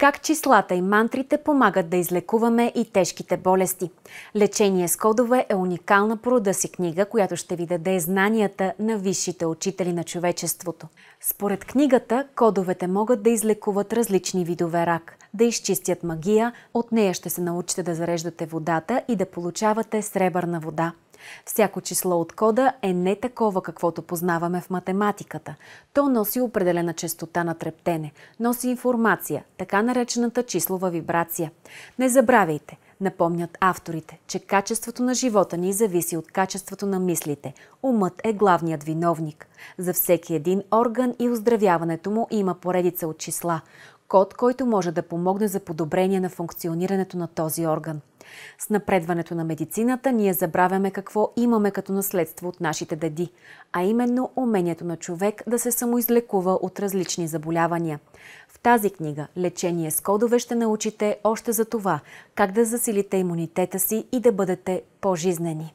Как числата и мантрите помагат да излекуваме и тежките болести? Лечение с кодове е уникална порода си книга, която ще ви даде знанията на висшите учители на човечеството. Според книгата, кодовете могат да излекуват различни видове рак, да изчистят магия, от нея ще се научите да зареждате водата и да получавате сребърна вода. Всяко число от кода е не такова, каквото познаваме в математиката. То носи определена частота на трептене, носи информация, така наречената числова вибрация. Не забравяйте – Напомнят авторите, че качеството на живота ни зависи от качеството на мислите. Умът е главният виновник. За всеки един орган и оздравяването му има поредица от числа, код, който може да помогне за подобрение на функционирането на този орган. С напредването на медицината ние забравяме какво имаме като наследство от нашите деди, а именно умението на човек да се самоизлекува от различни заболявания. В тази книга «Лечение с кодове» ще научите още за това как да засилите имунитета си и да бъдете по-жизнени.